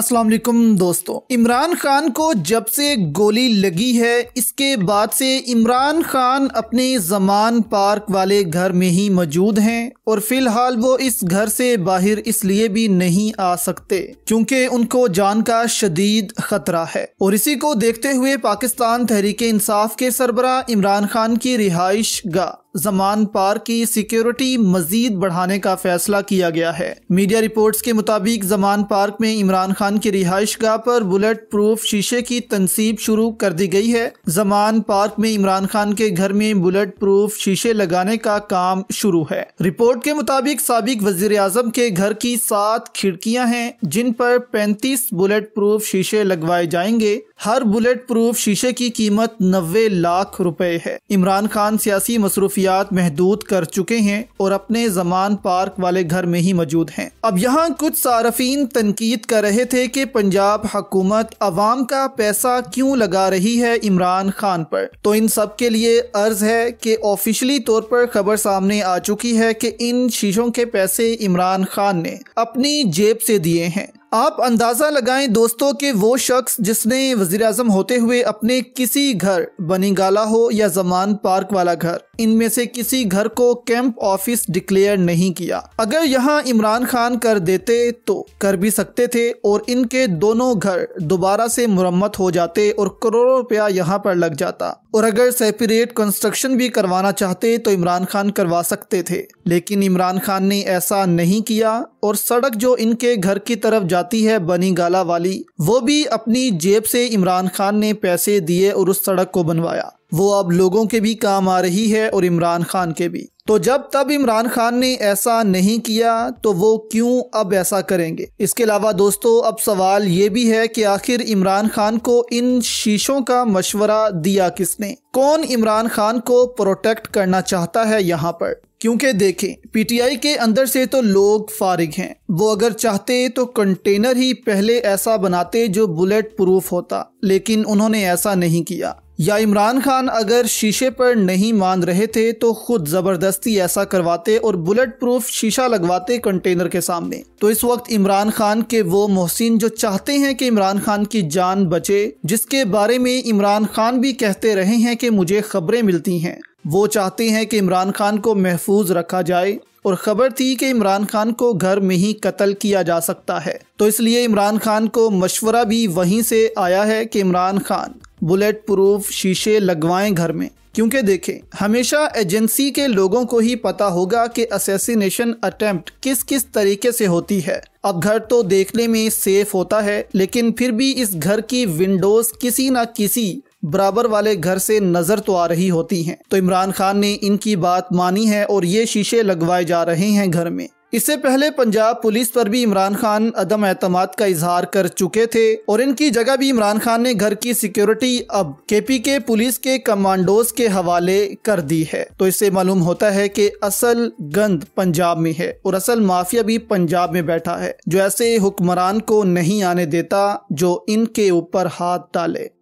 अस्सलाम वालेकुम दोस्तों इमरान खान को जब से गोली लगी है इसके बाद से इमरान खान अपने जमान पार्क वाले घर में ही मौजूद हैं और फिलहाल वो इस घर से बाहर इसलिए भी नहीं आ सकते क्योंकि उनको जान का शदीद खतरा है और इसी को देखते हुए पाकिस्तान तहरीक इंसाफ के सरबरा इमरान खान की रिहाइश गा जमान पार्क की सिक्योरिटी मजीद बढ़ाने का फैसला किया गया है मीडिया रिपोर्ट्स के मुताबिक जमान पार्क में इमरान खान की रिहाइश गाह पर बुलेट प्रूफ शीशे की तनसीब शुरू कर दी गई है जमान पार्क में इमरान खान के घर में बुलेट प्रूफ शीशे लगाने का काम शुरू है रिपोर्ट के मुताबिक सबक वजीर आजम के घर की सात खिड़कियाँ हैं जिन पर पैंतीस बुलेट प्रूफ शीशे लगवाए जाएंगे हर बुलेट प्रूफ शीशे की कीमत नब्बे लाख रुपए है इमरान खान सियासी मसरूफियात महदूद कर चुके हैं और अपने जमान पार्क वाले घर में ही मौजूद हैं अब यहाँ कुछ सार्फिन तनकीद कर रहे थे कि पंजाब हकूमत अवाम का पैसा क्यों लगा रही है इमरान खान पर तो इन सब के लिए अर्ज है कि ऑफिशली तौर पर खबर सामने आ चुकी है कि इन शीशों के पैसे इमरान खान ने अपनी जेब से दिए हैं आप अंदाज़ा लगाएं दोस्तों कि वो शख्स जिसने वजीर अजम होते हुए अपने किसी घर बनीगाला हो या जमान पार्क वाला घर इनमें से किसी घर को कैंप ऑफिस डिक्लेयर नहीं किया अगर यहाँ इमरान खान कर देते तो कर भी सकते थे और इनके दोनों घर दोबारा से मुरम्मत हो जाते और करोड़ों रुपया यहाँ पर लग जाता और अगर सेपरेट कंस्ट्रक्शन भी करवाना चाहते तो इमरान खान करवा सकते थे लेकिन इमरान खान ने ऐसा नहीं किया और सड़क जो इनके घर की तरफ जा जाती है बनी गाला वाली वो भी अपनी जेब से इमरान खान ने पैसे दिए और उस सड़क को बनवाया वो अब लोगों के भी काम आ रही है और इमरान खान के भी तो जब तब इमरान खान ने ऐसा नहीं किया तो वो क्यों अब ऐसा करेंगे इसके अलावा दोस्तों अब सवाल ये भी है कि आखिर इमरान खान को इन शीशों का मशवरा दिया किसने कौन इमरान खान को प्रोटेक्ट करना चाहता है यहाँ पर क्योंकि देखें पीटीआई के अंदर से तो लोग फारिग हैं वो अगर चाहते तो कंटेनर ही पहले ऐसा बनाते जो बुलेट प्रूफ होता लेकिन उन्होंने ऐसा नहीं किया या इमरान खान अगर शीशे पर नहीं मान रहे थे तो खुद ज़बरदस्ती ऐसा करवाते और बुलेट प्रूफ शीशा लगवाते कंटेनर के सामने तो इस वक्त इमरान खान के वो मोहसिन जो चाहते हैं कि इमरान खान की जान बचे जिसके बारे में इमरान खान भी कहते रहे हैं कि मुझे खबरें मिलती हैं वो चाहते हैं कि इमरान खान को महफूज रखा जाए और खबर थी कि इमरान खान को घर में ही कत्ल किया जा सकता है तो इसलिए इमरान खान को मशवरा भी वहीं से आया है कि इमरान खान बुलेट प्रूफ शीशे लगवाएं घर में क्योंकि देखें हमेशा एजेंसी के लोगों को ही पता होगा कि असेसिनेशन अटेम्प्ट किस किस तरीके से होती है अब घर तो देखने में सेफ होता है लेकिन फिर भी इस घर की विंडोज किसी ना किसी बराबर वाले घर से नज़र तो आ रही होती हैं तो इमरान खान ने इनकी बात मानी है और ये शीशे लगवाए जा रहे हैं घर में इससे पहले पंजाब पुलिस पर भी इमरान खान अदम एतम का इजहार कर चुके थे और इनकी जगह भी इमरान खान ने घर की सिक्योरिटी अब के पी के पुलिस के कमांडोज के हवाले कर दी है तो इससे मालूम होता है कि असल गंद पंजाब में है और असल माफिया भी पंजाब में बैठा है जो ऐसे हुक्मरान को नहीं आने देता जो इनके ऊपर हाथ डाले